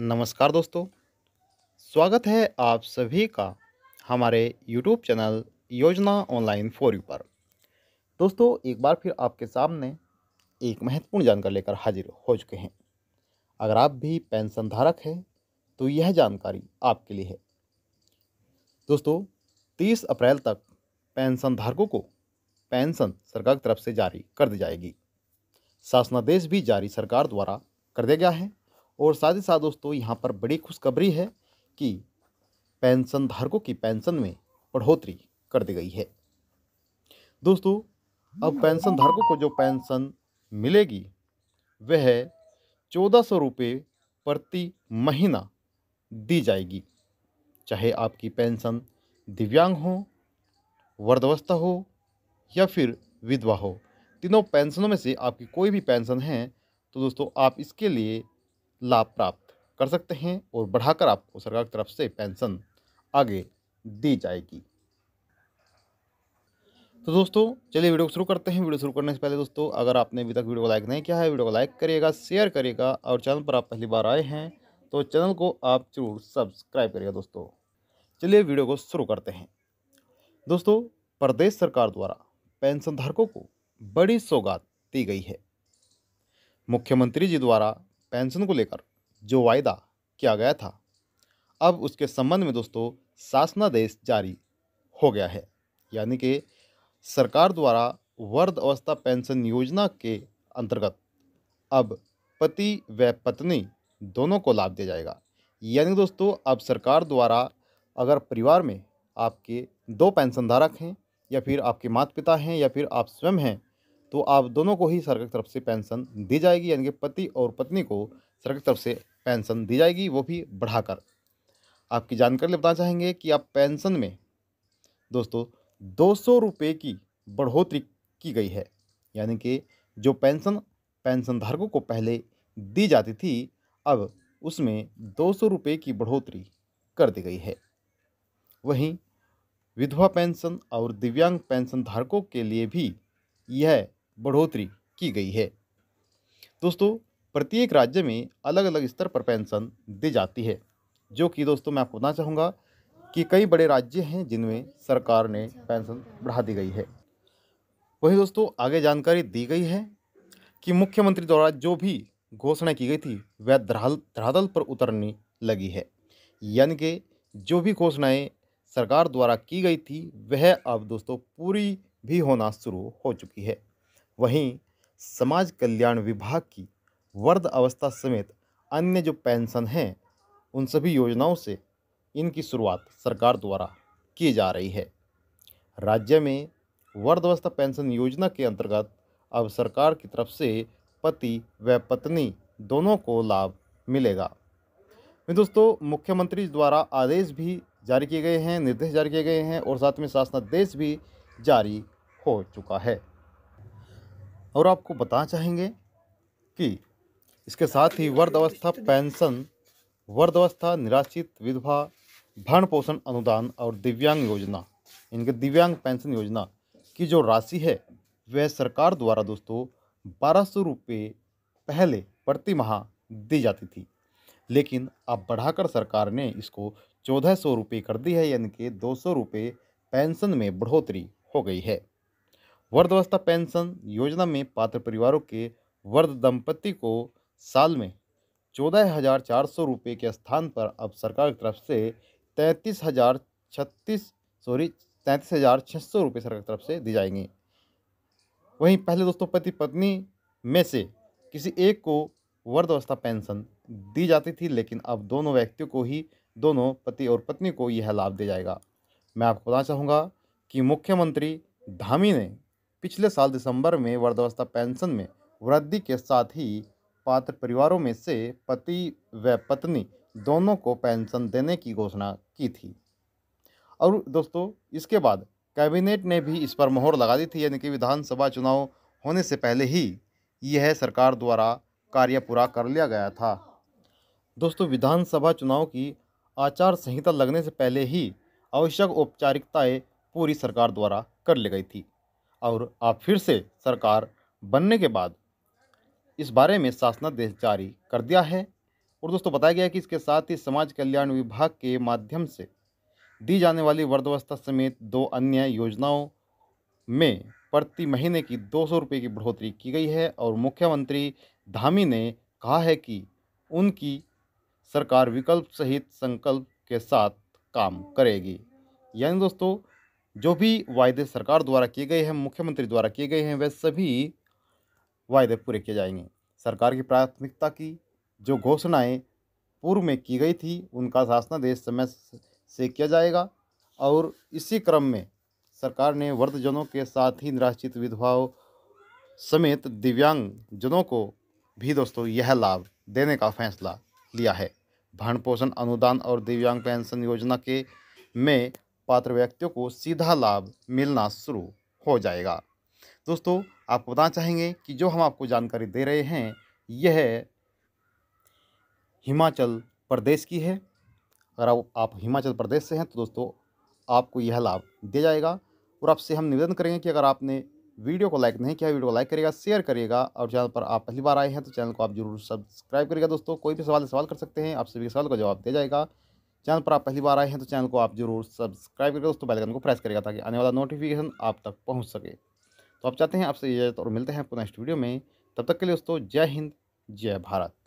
नमस्कार दोस्तों स्वागत है आप सभी का हमारे YouTube channel Yojana online for you पर दोस्तों एक बार फिर आपके सामने एक महत्वपूर्ण जानकारी लेकर हाजिर हो चुके हैं अगर आप भी पेंशन धारक हैं तो यह जानकारी आपके लिए है दोस्तों 30 अप्रैल तक पेंशन धारकों को पेंशन सरकार की तरफ से जारी कर दी जाएगी शासनादेश भी जारी सरकार द्वारा कर दिया गया है और साथ ही साथ दोस्तों यहाँ पर बड़ी खुशखबरी है कि पेंशन धारकों की पेंशन में बढ़ोतरी कर दी गई है दोस्तों अब पेंशन धारकों को जो पेंशन मिलेगी वह चौदह सौ रुपये प्रति महीना दी जाएगी चाहे आपकी पेंशन दिव्यांग हो वर्धवस्था हो या फिर विधवा हो तीनों पेंशनों में से आपकी कोई भी पेंशन है तो दोस्तों आप इसके लिए लाभ प्राप्त कर सकते हैं और बढ़ाकर आपको सरकार की तरफ से पेंशन आगे दी जाएगी तो दोस्तों चलिए वीडियो को शुरू करते हैं वीडियो शुरू करने से पहले दोस्तों अगर आपने अभी तक वीडियो को लाइक नहीं किया है वीडियो को लाइक करिएगा शेयर करिएगा और चैनल पर आप पहली बार आए हैं तो चैनल को आप जरूर सब्सक्राइब करिएगा दोस्तों चलिए वीडियो को शुरू करते हैं दोस्तों प्रदेश सरकार द्वारा पेंशनधारकों को बड़ी सौगात दी गई है मुख्यमंत्री जी द्वारा पेंशन को लेकर जो वायदा किया गया था अब उसके संबंध में दोस्तों शासनादेश जारी हो गया है यानी कि सरकार द्वारा वर्ध अवस्था पेंशन योजना के अंतर्गत अब पति व पत्नी दोनों को लाभ दिया जाएगा यानी दोस्तों अब सरकार द्वारा अगर परिवार में आपके दो पेंशनधारक हैं या फिर आपके माता पिता हैं या फिर आप स्वयं हैं तो आप दोनों को ही सरकार की तरफ से पेंशन दी जाएगी यानी कि पति और पत्नी को सरकार की तरफ से पेंशन दी जाएगी वो भी बढ़ाकर आपकी जानकारी बताना चाहेंगे कि आप पेंशन में दोस्तों दो सौ रुपये की बढ़ोतरी की गई है यानी कि जो पेंशन पेंशनधारकों को पहले दी जाती थी अब उसमें दो सौ रुपये की बढ़ोतरी कर दी गई है वहीं विधवा पेंशन और दिव्यांग पेंशन धारकों के लिए भी यह बढ़ोतरी की गई है दोस्तों प्रत्येक राज्य में अलग अलग स्तर पर पेंशन दी जाती है जो कि दोस्तों मैं आपको बताना चाहूँगा कि कई बड़े राज्य हैं जिनमें सरकार ने पेंशन बढ़ा दी गई है वही दोस्तों आगे जानकारी दी गई है कि मुख्यमंत्री द्वारा जो भी घोषणा की गई थी वह धराल धरातल पर उतरने लगी है यानी कि जो भी घोषणाएं सरकार द्वारा की गई थी वह अब दोस्तों पूरी भी होना शुरू हो चुकी है वहीं समाज कल्याण विभाग की वर्ध अवस्था समेत अन्य जो पेंशन हैं उन सभी योजनाओं से इनकी शुरुआत सरकार द्वारा की जा रही है राज्य में वर्धावस्था पेंशन योजना के अंतर्गत अब सरकार की तरफ से पति व पत्नी दोनों को लाभ मिलेगा दोस्तों मुख्यमंत्री द्वारा आदेश भी जारी किए गए हैं निर्देश जारी किए गए हैं और साथ में शासनादेश भी जारी हो चुका है और आपको बताना चाहेंगे कि इसके साथ ही वर्ध अवस्था पेंशन वर्धावस्था अवस्था निराश्रित विधवा भरण पोषण अनुदान और दिव्यांग योजना इनके दिव्यांग पेंशन योजना की जो राशि है वह सरकार द्वारा दोस्तों बारह सौ रुपये पहले प्रति माह दी जाती थी लेकिन अब बढ़ाकर सरकार ने इसको चौदह सौ रुपये कर दी है यानी कि दो सौ रुपये पेंशन में बढ़ोतरी हो गई है वर्धवस्था पेंशन योजना में पात्र परिवारों के वर्ध दंपति को साल में चौदह हज़ार चार सौ रुपये के स्थान पर अब सरकार की तरफ से तैंतीस हज़ार छत्तीस सॉरी तैंतीस हज़ार छः सौ रुपये सरकार की तरफ से दी जाएंगी वहीं पहले दोस्तों पति पत्नी में से किसी एक को वर्धावस्था पेंशन दी जाती थी लेकिन अब दोनों व्यक्तियों को ही दोनों पति और पत्नी को यह लाभ दिया जाएगा मैं आपको बताना चाहूँगा कि मुख्यमंत्री धामी ने पिछले साल दिसंबर में वृद्धावस्था पेंशन में वृद्धि के साथ ही पात्र परिवारों में से पति व पत्नी दोनों को पेंशन देने की घोषणा की थी और दोस्तों इसके बाद कैबिनेट ने भी इस पर मोहर लगा दी थी यानी कि विधानसभा चुनाव होने से पहले ही यह सरकार द्वारा कार्य पूरा कर लिया गया था दोस्तों विधानसभा चुनाव की आचार संहिता लगने से पहले ही आवश्यक औपचारिकताएं पूरी सरकार द्वारा कर ली गई थी और आप फिर से सरकार बनने के बाद इस बारे में शासनादेश जारी कर दिया है और दोस्तों बताया गया कि इसके साथ ही समाज कल्याण विभाग के माध्यम से दी जाने वाली वर्धवस्था समेत दो अन्य योजनाओं में प्रति महीने की दो सौ रुपये की बढ़ोतरी की गई है और मुख्यमंत्री धामी ने कहा है कि उनकी सरकार विकल्प सहित संकल्प के साथ काम करेगी यानी दोस्तों जो भी वायदे सरकार द्वारा किए गए हैं मुख्यमंत्री द्वारा किए गए हैं वे सभी वायदे पूरे किए जाएंगे सरकार की प्राथमिकता की जो घोषणाएं पूर्व में की गई थी उनका शासनादेश समय से किया जाएगा और इसी क्रम में सरकार ने वर्धजनों के साथ ही निराश्रित विधवाओं समेत दिव्यांग जनों को भी दोस्तों यह लाभ देने का फैसला लिया है भरण पोषण अनुदान और दिव्यांग पेंशन योजना के में पात्र व्यक्तियों को सीधा लाभ मिलना शुरू हो जाएगा दोस्तों आपको बताना चाहेंगे कि जो हम आपको जानकारी दे रहे हैं यह हिमाचल प्रदेश की है अगर आप हिमाचल प्रदेश से हैं तो दोस्तों आपको यह लाभ दिया जाएगा और आपसे हम निवेदन करेंगे कि अगर आपने वीडियो को लाइक नहीं किया वीडियो को लाइक करिएगा शेयर करिएगा और चैनल पर आप पहली बार आए हैं तो चैनल को आप जरूर सब्सक्राइब करिएगा दोस्तों कोई भी सवाल सवाल कर सकते हैं आप सभी सवाल का जवाब दिया जाएगा चैनल पर आप पहली बार आए हैं तो चैनल को आप जरूर सब्सक्राइब करके दोस्तों बेल आइकन को प्रेस करेगा ताकि आने वाला नोटिफिकेशन आप तक पहुँच सके तो आप चाहते हैं आपसे इजाज़त और मिलते हैं आपको नेक्स्ट वीडियो में तब तक के लिए दोस्तों जय हिंद जय भारत